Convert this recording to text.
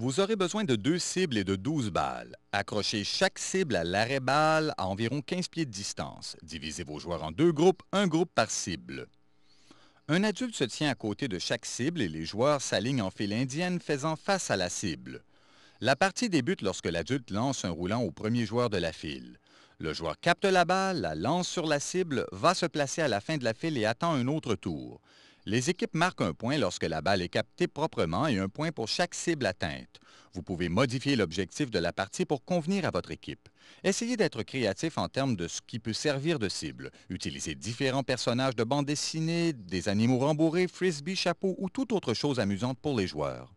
Vous aurez besoin de deux cibles et de 12 balles. Accrochez chaque cible à l'arrêt-balle à environ 15 pieds de distance. Divisez vos joueurs en deux groupes, un groupe par cible. Un adulte se tient à côté de chaque cible et les joueurs s'alignent en file indienne faisant face à la cible. La partie débute lorsque l'adulte lance un roulant au premier joueur de la file. Le joueur capte la balle, la lance sur la cible, va se placer à la fin de la file et attend un autre tour. Les équipes marquent un point lorsque la balle est captée proprement et un point pour chaque cible atteinte. Vous pouvez modifier l'objectif de la partie pour convenir à votre équipe. Essayez d'être créatif en termes de ce qui peut servir de cible. Utilisez différents personnages de bande dessinée, des animaux rembourrés, frisbee, chapeau ou toute autre chose amusante pour les joueurs.